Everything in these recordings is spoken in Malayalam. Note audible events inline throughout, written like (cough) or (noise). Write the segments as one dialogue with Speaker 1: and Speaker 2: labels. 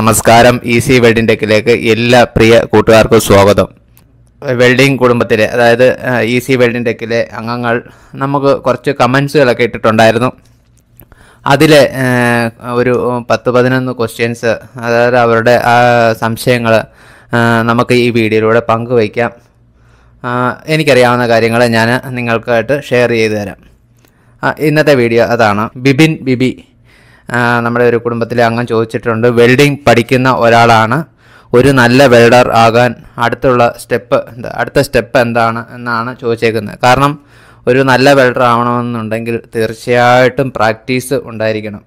Speaker 1: നമസ്കാരം ഈസി e വെൽഡിംഗ് ടെക്കിലേക്ക് എല്ലാ പ്രിയ കൂട്ടുകാർക്കും സ്വാഗതം വെൽഡിംഗ് കുടുംബത്തിലെ അതായത് ഈസി വെൽഡിംഗ് ടെക്കിലെ അംഗങ്ങൾ നമുക്ക് കുറച്ച് കമൻസുകളൊക്കെ ഇട്ടിട്ടുണ്ടായിരുന്നു അതിൽ ഒരു പത്ത് പതിനൊന്ന് ക്വസ്റ്റ്യൻസ് അതായത് അവരുടെ ആ സംശയങ്ങൾ നമുക്ക് ഈ വീഡിയോയിലൂടെ പങ്കുവയ്ക്കാം എനിക്കറിയാവുന്ന കാര്യങ്ങൾ ഞാൻ നിങ്ങൾക്കായിട്ട് ഷെയർ ചെയ്തു തരാം ഇന്നത്തെ വീഡിയോ അതാണ് ബിബിൻ ബിബി നമ്മുടെ ഒരു കുടുംബത്തിലെ അംഗം ചോദിച്ചിട്ടുണ്ട് വെൽഡിംഗ് പഠിക്കുന്ന ഒരാളാണ് ഒരു നല്ല വെൽഡർ ആകാൻ അടുത്തുള്ള സ്റ്റെപ്പ് എന്താ അടുത്ത സ്റ്റെപ്പ് എന്താണ് എന്നാണ് ചോദിച്ചേക്കുന്നത് കാരണം ഒരു നല്ല വെൽഡർ ആവണമെന്നുണ്ടെങ്കിൽ തീർച്ചയായിട്ടും പ്രാക്ടീസ് ഉണ്ടായിരിക്കണം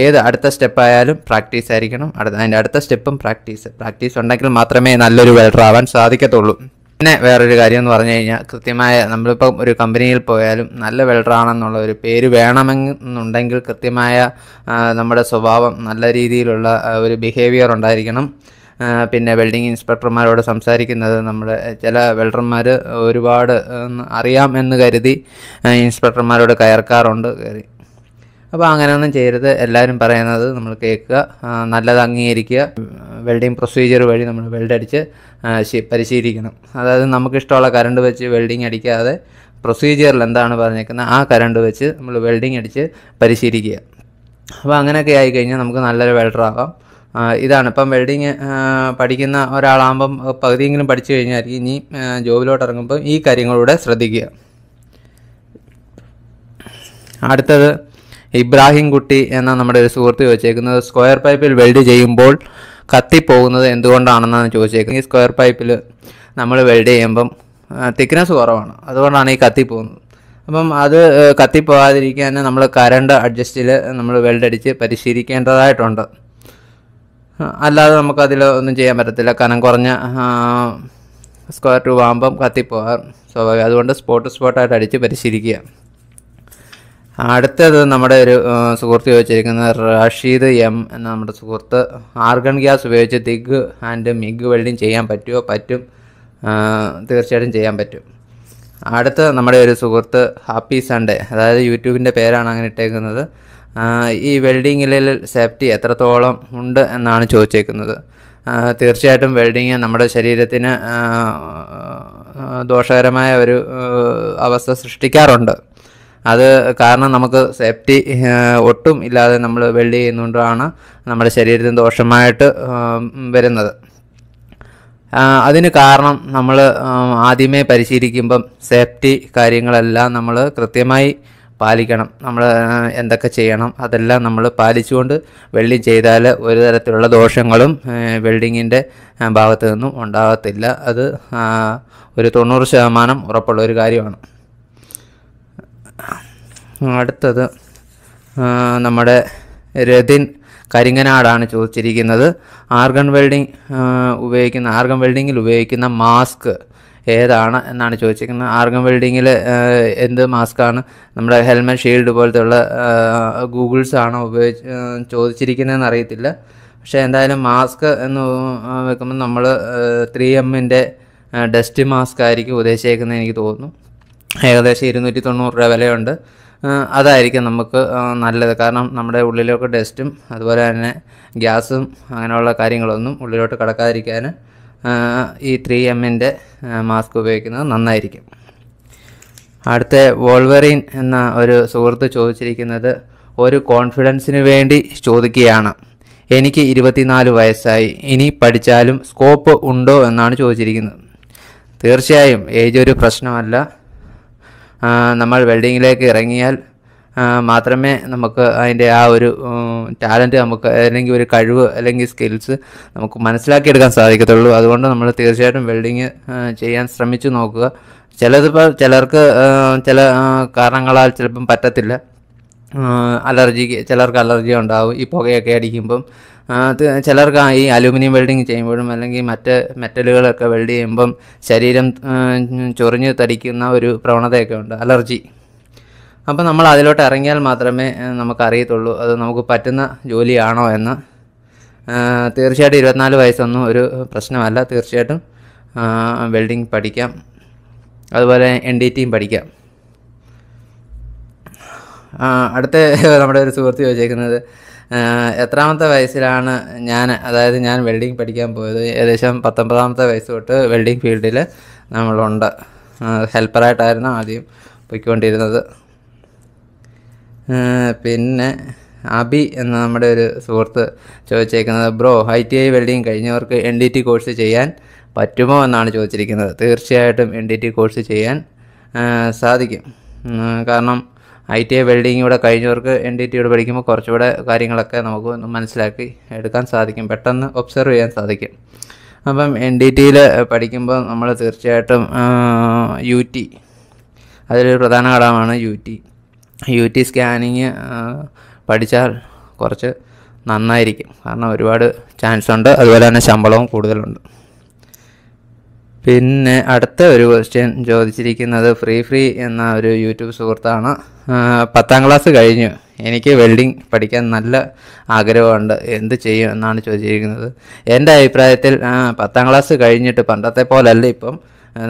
Speaker 1: ഏത് അടുത്ത സ്റ്റെപ്പായാലും പ്രാക്ടീസ് ആയിരിക്കണം അടുത്ത അതിൻ്റെ അടുത്ത സ്റ്റെപ്പും പ്രാക്ടീസ് പ്രാക്ടീസ് ഉണ്ടെങ്കിൽ മാത്രമേ നല്ലൊരു വെൽഡർ ആവാൻ സാധിക്കത്തുള്ളൂ പിന്നെ വേറൊരു കാര്യം എന്ന് പറഞ്ഞു കഴിഞ്ഞാൽ കൃത്യമായ നമ്മളിപ്പോൾ ഒരു കമ്പനിയിൽ പോയാലും നല്ല വെൽഡറാണെന്നുള്ള ഒരു പേര് വേണമെന്നുണ്ടെങ്കിൽ കൃത്യമായ നമ്മുടെ സ്വഭാവം നല്ല രീതിയിലുള്ള ഒരു ബിഹേവിയർ ഉണ്ടായിരിക്കണം പിന്നെ വെൽഡിംഗ് ഇൻസ്പെക്ടർമാരോട് സംസാരിക്കുന്നത് നമ്മുടെ ചില വെൽഡർമാർ ഒരുപാട് അറിയാം എന്ന് കരുതി ഇൻസ്പെക്ടർമാരോട് കയർക്കാറുണ്ട് അപ്പോൾ അങ്ങനെയൊന്നും ചെയ്യരുത് എല്ലാവരും പറയുന്നത് നമ്മൾ കേൾക്കുക നല്ലത് അംഗീകരിക്കുക വെൽഡിങ് പ്രൊസീജിയർ വഴി നമ്മൾ വെൽഡ് അടിച്ച് പരിശീലിക്കണം അതായത് നമുക്കിഷ്ടമുള്ള കരണ്ട് വെച്ച് വെൽഡിങ് അടിക്കാതെ പ്രൊസീജിയറിൽ എന്താണ് പറഞ്ഞേക്കുന്നത് ആ കരണ്ട് വെച്ച് നമ്മൾ വെൽഡിങ് അടിച്ച് പരിശീലിക്കുക അപ്പോൾ അങ്ങനെയൊക്കെ ആയിക്കഴിഞ്ഞാൽ നമുക്ക് നല്ലൊരു വെൽഡർ ഇതാണ് ഇപ്പം വെൽഡിങ് പഠിക്കുന്ന ഒരാളാകുമ്പം പകുതിയെങ്കിലും പഠിച്ചു കഴിഞ്ഞായിരിക്കും ഇനി ജോബിലോട്ട് ഇറങ്ങുമ്പോൾ ഈ കാര്യങ്ങളിലൂടെ ശ്രദ്ധിക്കുക അടുത്തത് ഇബ്രാഹിം കുട്ടി എന്ന നമ്മുടെ ഒരു സുഹൃത്ത് ചോദിച്ചേക്കുന്നത് സ്ക്വയർ പൈപ്പിൽ വെൽഡ് ചെയ്യുമ്പോൾ കത്തിപ്പോകുന്നത് എന്തുകൊണ്ടാണെന്നാണ് ചോദിച്ചേക്കുന്നത് ഈ സ്ക്വയർ പൈപ്പിൽ നമ്മൾ വെൽഡ് ചെയ്യുമ്പം തിക്നെസ് കുറവാണ് അതുകൊണ്ടാണ് ഈ കത്തിപ്പോകുന്നത് അപ്പം അത് കത്തിപ്പോകാതിരിക്കാൻ നമ്മൾ കരണ്ട് അഡ്ജസ്റ്റിൽ നമ്മൾ വെൽഡ് അടിച്ച് പരിശീലിക്കേണ്ടതായിട്ടുണ്ട് അല്ലാതെ നമുക്കതിൽ ഒന്നും ചെയ്യാൻ പറ്റത്തില്ല കനം കുറഞ്ഞ സ്ക്വയർ ട്യൂബ് ആകുമ്പം കത്തിപ്പോകാം സ്വാഭാവികം അതുകൊണ്ട് സ്പോട്ട് സ്പോട്ടായിട്ട് അടിച്ച് പരിശീലിക്കുക അടുത്തത് നമ്മുടെ ഒരു സുഹൃത്ത് ചോദിച്ചിരിക്കുന്ന റഷീദ് എം എന്ന നമ്മുടെ സുഹൃത്ത് ആർഗൺ ഗ്യാസ് ഉപയോഗിച്ച് തിഗ് ആൻഡ് മിഗ് വെൽഡിങ് ചെയ്യാൻ പറ്റുമോ പറ്റും തീർച്ചയായിട്ടും ചെയ്യാൻ പറ്റും അടുത്ത നമ്മുടെ ഒരു സുഹൃത്ത് ഹാപ്പി സൺഡേ അതായത് യൂട്യൂബിൻ്റെ പേരാണ് അങ്ങനെ ഇട്ടേക്കുന്നത് ഈ വെൽഡിങ്ങിൽ സേഫ്റ്റി എത്രത്തോളം ഉണ്ട് എന്നാണ് ചോദിച്ചേക്കുന്നത് തീർച്ചയായിട്ടും വെൽഡിങ് നമ്മുടെ ശരീരത്തിന് ദോഷകരമായ ഒരു അവസ്ഥ സൃഷ്ടിക്കാറുണ്ട് അത് കാരണം നമുക്ക് സേഫ്റ്റി ഒട്ടും ഇല്ലാതെ നമ്മൾ വെൽഡ് ചെയ്യുന്നതുകൊണ്ടാണ് നമ്മുടെ ശരീരത്തിന് ദോഷമായിട്ട് വരുന്നത് അതിന് കാരണം നമ്മൾ ആദ്യമേ പരിശീലിക്കുമ്പം സേഫ്റ്റി കാര്യങ്ങളെല്ലാം നമ്മൾ കൃത്യമായി പാലിക്കണം നമ്മൾ എന്തൊക്കെ ചെയ്യണം അതെല്ലാം നമ്മൾ പാലിച്ചുകൊണ്ട് വെൽഡിങ് ചെയ്താൽ ഒരു തരത്തിലുള്ള ദോഷങ്ങളും വെൽഡിങ്ങിൻ്റെ ഭാഗത്തു നിന്നും ഉണ്ടാകത്തില്ല അത് ഒരു തൊണ്ണൂറ് ശതമാനം ഉറപ്പുള്ള ഒരു കാര്യമാണ് അടുത്തത് നമ്മുടെ രതിൻ കരിങ്ങനാടാണ് ചോദിച്ചിരിക്കുന്നത് ആർഗൺ വെൽഡിങ് ഉപയോഗിക്കുന്ന ആർഗൺ വെൽഡിങ്ങിൽ ഉപയോഗിക്കുന്ന മാസ്ക് ഏതാണ് എന്നാണ് ചോദിച്ചിരിക്കുന്നത് ആർഗൺ വെൽഡിങ്ങിൽ എന്ത് മാസ്കാണ് നമ്മുടെ ഹെൽമെറ്റ് ഷീൽഡ് പോലത്തെയുള്ള ആണോ ഉപയോഗിച്ച് ചോദിച്ചിരിക്കുന്നതെന്ന് അറിയത്തില്ല പക്ഷേ എന്തായാലും മാസ്ക് എന്ന് വെക്കുമ്പോൾ നമ്മൾ ത്രീ എമ്മിൻ്റെ ഡസ്റ്റ് മാസ്ക് ആയിരിക്കും ഉദ്ദേശിച്ചേക്കുന്നത് എനിക്ക് തോന്നുന്നു ഏകദേശം ഇരുന്നൂറ്റി തൊണ്ണൂറ് രൂപ വിലയുണ്ട് അതായിരിക്കും നമുക്ക് നല്ലത് കാരണം നമ്മുടെ ഉള്ളിലൊക്കെ ഡസ്റ്റും അതുപോലെ തന്നെ ഗ്യാസും അങ്ങനെയുള്ള കാര്യങ്ങളൊന്നും ഉള്ളിലോട്ട് കടക്കാതിരിക്കാൻ ഈ ത്രീ എമ്മിൻ്റെ മാസ്ക് ഉപയോഗിക്കുന്നത് നന്നായിരിക്കും അടുത്ത വോൾവറിൻ എന്ന ഒരു സുഹൃത്ത് ചോദിച്ചിരിക്കുന്നത് ഒരു കോൺഫിഡൻസിന് വേണ്ടി ചോദിക്കുകയാണ് എനിക്ക് ഇരുപത്തിനാല് വയസ്സായി ഇനി പഠിച്ചാലും സ്കോപ്പ് ഉണ്ടോ എന്നാണ് ചോദിച്ചിരിക്കുന്നത് തീർച്ചയായും ഏജ് ഒരു പ്രശ്നമല്ല നമ്മൾ വെൽഡിങ്ങിലേക്ക് ഇറങ്ങിയാൽ മാത്രമേ നമുക്ക് അതിൻ്റെ ആ ഒരു ടാലൻറ്റ് നമുക്ക് അല്ലെങ്കിൽ ഒരു കഴിവ് അല്ലെങ്കിൽ സ്കിൽസ് നമുക്ക് മനസ്സിലാക്കിയെടുക്കാൻ സാധിക്കത്തുള്ളൂ അതുകൊണ്ട് നമ്മൾ തീർച്ചയായിട്ടും വെൽഡിങ് ചെയ്യാൻ ശ്രമിച്ചു നോക്കുക ചിലതിപ്പോൾ ചിലർക്ക് ചില കാരണങ്ങളാൽ ചിലപ്പം പറ്റത്തില്ല അലർജിക്ക് ചിലർക്ക് അലർജി ഉണ്ടാവും ഈ പുകയൊക്കെ അടിക്കുമ്പം ചിലർക്ക് ഈ അലൂമിനിയം വെൽഡിങ് ചെയ്യുമ്പോഴും അല്ലെങ്കിൽ മറ്റ് മെറ്റലുകളൊക്കെ വെൽഡ് ചെയ്യുമ്പം ശരീരം ചൊറിഞ്ഞ് തടിക്കുന്ന ഒരു പ്രവണതയൊക്കെ ഉണ്ട് അലർജി അപ്പോൾ നമ്മൾ അതിലോട്ട് ഇറങ്ങിയാൽ മാത്രമേ നമുക്കറിയത്തുള്ളൂ അത് നമുക്ക് പറ്റുന്ന ജോലിയാണോ എന്ന് തീർച്ചയായിട്ടും ഇരുപത്തിനാല് വയസ്സൊന്നും ഒരു പ്രശ്നമല്ല തീർച്ചയായിട്ടും വെൽഡിങ് പഠിക്കാം അതുപോലെ എൻ ഡി ടിയും പഠിക്കാം അടുത്ത (laughs) നമ്മുടെ ഒരു സുഹൃത്ത് ചോദിച്ചേക്കുന്നത് എത്രാമത്തെ വയസ്സിലാണ് ഞാൻ അതായത് ഞാൻ വെൽഡിങ് പഠിക്കാൻ പോയത് ഏകദേശം പത്തൊമ്പതാമത്തെ വയസ്സ് തൊട്ട് വെൽഡിങ് ഫീൽഡിൽ നമ്മളുണ്ട് ഹെൽപ്പറായിട്ടായിരുന്നു ആദ്യം പോയിക്കൊണ്ടിരുന്നത് പിന്നെ അബി എന്ന നമ്മുടെ ഒരു സുഹൃത്ത് ചോദിച്ചേക്കുന്നത് bro I T I welding കഴിഞ്ഞവർക്ക് എൻ ഡി ടി കോഴ്സ് ചെയ്യാൻ പറ്റുമോ എന്നാണ് ചോദിച്ചിരിക്കുന്നത് തീർച്ചയായിട്ടും എൻ ഡി ടി കോഴ്സ് ചെയ്യാൻ സാധിക്കും കാരണം ഐ ടി ഐ വെൽഡിംഗ് ഇവിടെ കഴിഞ്ഞവർക്ക് എൻ ഡി ഇവിടെ പഠിക്കുമ്പോൾ കുറച്ചുകൂടെ കാര്യങ്ങളൊക്കെ നമുക്ക് മനസ്സിലാക്കി എടുക്കാൻ സാധിക്കും പെട്ടെന്ന് ഒബ്സർവ് ചെയ്യാൻ സാധിക്കും അപ്പം എൻ ഡി ടിയിൽ പഠിക്കുമ്പോൾ നമ്മൾ തീർച്ചയായിട്ടും യു ടി അതിലൊരു പ്രധാന ഘടകമാണ് U T U T scanning പഠിച്ചാൽ കുറച്ച് നന്നായിരിക്കും കാരണം ഒരുപാട് ചാൻസ് ഉണ്ട് അതുപോലെ തന്നെ ശമ്പളവും കൂടുതലുണ്ട് പിന്നെ അടുത്ത ഒരു ക്വസ്റ്റ്യൻ ചോദിച്ചിരിക്കുന്നത് ഫ്രീ ഫ്രീ എന്ന ഒരു യൂട്യൂബ് സുഹൃത്താണ് പത്താം ക്ലാസ് കഴിഞ്ഞു എനിക്ക് വെൽഡിംഗ് പഠിക്കാൻ നല്ല ആഗ്രഹമുണ്ട് എന്ത് ചെയ്യും എന്നാണ് ചോദിച്ചിരിക്കുന്നത് എൻ്റെ അഭിപ്രായത്തിൽ പത്താം ക്ലാസ് കഴിഞ്ഞിട്ട് പണ്ടത്തെ പോലല്ല ഇപ്പം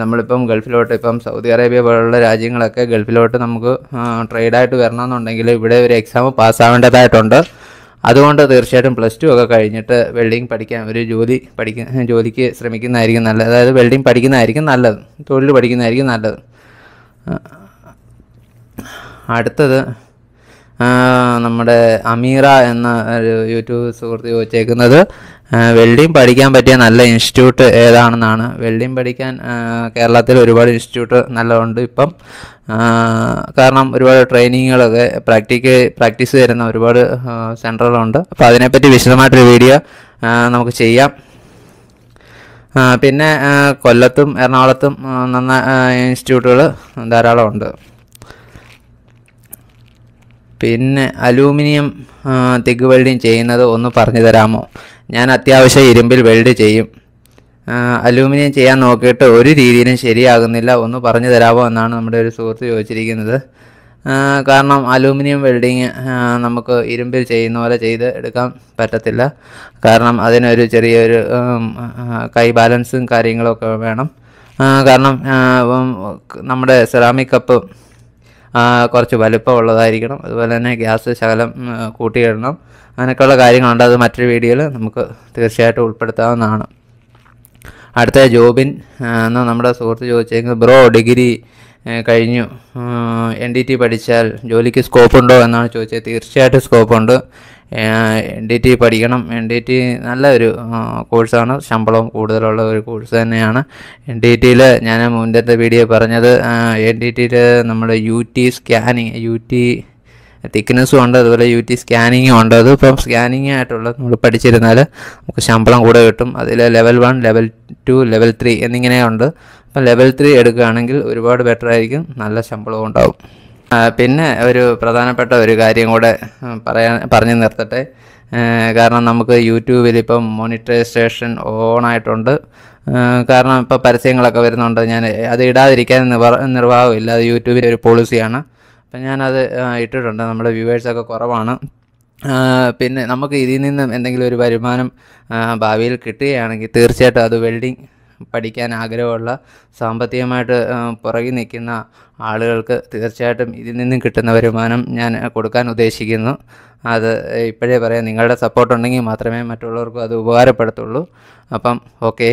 Speaker 1: നമ്മളിപ്പം ഗൾഫിലോട്ട് ഇപ്പം സൗദി അറേബ്യ പോലുള്ള രാജ്യങ്ങളൊക്കെ ഗൾഫിലോട്ട് നമുക്ക് ട്രേഡായിട്ട് വരണമെന്നുണ്ടെങ്കിൽ ഇവിടെ ഒരു എക്സാം പാസ്സാവേണ്ടതായിട്ടുണ്ട് അതുകൊണ്ട് തീർച്ചയായിട്ടും പ്ലസ് ടു ഒക്കെ കഴിഞ്ഞിട്ട് വെൽഡിങ് പഠിക്കാൻ ഒരു ജോലി പഠിക്കാൻ ജോലിക്ക് ശ്രമിക്കുന്നതായിരിക്കും നല്ലത് അതായത് വെൽഡിങ് പഠിക്കുന്നതായിരിക്കും നല്ലത് തൊഴിൽ പഠിക്കുന്നതായിരിക്കും നല്ലത് അടുത്തത് നമ്മുടെ അമീറ എന്ന ഒരു യൂട്യൂബ് സുഹൃത്ത് ചോദിച്ചേക്കുന്നത് വെൽഡിങ് പഠിക്കാൻ പറ്റിയ നല്ല ഇൻസ്റ്റിറ്റ്യൂട്ട് ഏതാണെന്നാണ് വെൽഡിങ് പഠിക്കാൻ കേരളത്തിൽ ഒരുപാട് ഇൻസ്റ്റിറ്റ്യൂട്ട് നല്ലതുണ്ട് ഇപ്പം കാരണം ഒരുപാട് ട്രെയിനിങ്ങുകളൊക്കെ പ്രാക്ടിക്ക് പ്രാക്ടീസ് തരുന്ന ഒരുപാട് സെൻറ്ററുകളുണ്ട് അപ്പോൾ അതിനെപ്പറ്റി വിശദമായിട്ടൊരു വീഡിയോ നമുക്ക് ചെയ്യാം പിന്നെ കൊല്ലത്തും എറണാകുളത്തും നന്ന ഇൻസ്റ്റിറ്റ്യൂട്ടുകൾ ധാരാളമുണ്ട് പിന്നെ അലൂമിനിയം തിഗ് വെൽഡിങ് ചെയ്യുന്നത് ഒന്ന് പറഞ്ഞു തരാമോ ഞാൻ അത്യാവശ്യം ഇരുമ്പിൽ വെൽഡ് ചെയ്യും അലൂമിനിയം ചെയ്യാൻ നോക്കിയിട്ട് ഒരു രീതിയിലും ശരിയാകുന്നില്ല ഒന്ന് പറഞ്ഞു തരാമോ എന്നാണ് നമ്മുടെ ഒരു സുഹൃത്ത് ചോദിച്ചിരിക്കുന്നത് കാരണം അലൂമിനിയം വെൽഡിങ് നമുക്ക് ഇരുമ്പിൽ ചെയ്യുന്ന പോലെ ചെയ്ത് എടുക്കാൻ പറ്റത്തില്ല കാരണം അതിനൊരു ചെറിയൊരു കൈ ബാലൻസും കാര്യങ്ങളൊക്കെ വേണം കാരണം നമ്മുടെ സെറാമിക് കപ്പ് കുറച്ച് വലുപ്പമുള്ളതായിരിക്കണം അതുപോലെ തന്നെ ഗ്യാസ് ശകലം കൂട്ടിയിടണം അങ്ങനെയൊക്കെയുള്ള കാര്യങ്ങളുണ്ട് അത് മറ്റൊരു വീഡിയോയിൽ നമുക്ക് തീർച്ചയായിട്ടും ഉൾപ്പെടുത്താവുന്നതാണ് അടുത്ത ജോബിൻ എന്ന നമ്മുടെ സുഹൃത്ത് ചോദിച്ചെങ്കിൽ ബ്രോ ഡിഗ്രി കഴിഞ്ഞു എൻ ഡി ടി പഠിച്ചാൽ ജോലിക്ക് സ്കോപ്പ് ഉണ്ടോ എന്നാണ് ചോദിച്ചത് തീർച്ചയായിട്ടും സ്കോപ്പുണ്ട് എൻ ഡി ടി പഠിക്കണം എൻ ഡി ടി നല്ലൊരു കോഴ്സാണ് ശമ്പളവും കൂടുതലുള്ള ഒരു കോഴ്സ് തന്നെയാണ് എൻ ഡി ടിയിൽ ഞാൻ മുൻപത്തെ വീഡിയോ പറഞ്ഞത് എൻ ഡി ടിയിൽ നമ്മൾ U T scanning U T തിക്നെസ്സും ഉണ്ട് അതുപോലെ യു ടി സ്കാനിങ്ങും ഉണ്ട് അതിപ്പം സ്കാനിങ് ആയിട്ടുള്ളത് നമ്മൾ പഠിച്ചിരുന്നാൽ നമുക്ക് ശമ്പളം കൂടെ കിട്ടും അതിൽ level one level two level three എന്നിങ്ങനെയുണ്ട് അപ്പം ലെവൽ ത്രീ എടുക്കുകയാണെങ്കിൽ ഒരുപാട് ബെറ്റർ ആയിരിക്കും നല്ല ശമ്പളവും ഉണ്ടാവും പിന്നെ ഒരു പ്രധാനപ്പെട്ട ഒരു കാര്യം കൂടെ പറയാൻ പറഞ്ഞു നിർത്തട്ടെ കാരണം നമുക്ക് യൂട്യൂബിൽ ഇപ്പം മോണിറ്റൈസേഷൻ ഓൺ ആയിട്ടുണ്ട് കാരണം ഇപ്പോൾ പരസ്യങ്ങളൊക്കെ വരുന്നുണ്ട് ഞാൻ അത് ഇടാതിരിക്കാൻ നിർവാഹമില്ല അത് യൂട്യൂബിൻ്റെ ഒരു പോളിസിയാണ് അപ്പം ഞാനത് ഇട്ടിട്ടുണ്ട് നമ്മുടെ വ്യൂവേഴ്സൊക്കെ കുറവാണ് പിന്നെ നമുക്ക് ഇതിൽ നിന്നും എന്തെങ്കിലും ഒരു വരുമാനം ഭാവിയിൽ കിട്ടുകയാണെങ്കിൽ തീർച്ചയായിട്ടും അത് വെൽഡിങ് പഠിക്കാൻ ആഗ്രഹമുള്ള സാമ്പത്തികമായിട്ട് പുറകിൽ നിൽക്കുന്ന ആളുകൾക്ക് തീർച്ചയായിട്ടും ഇതിൽ നിന്നും കിട്ടുന്ന വരുമാനം ഞാൻ കൊടുക്കാൻ ഉദ്ദേശിക്കുന്നു അത് ഇപ്പോഴേ പറയാം നിങ്ങളുടെ സപ്പോർട്ട് ഉണ്ടെങ്കിൽ മാത്രമേ മറ്റുള്ളവർക്കും അത് ഉപകാരപ്പെടുത്തുള്ളൂ അപ്പം ഓക്കേ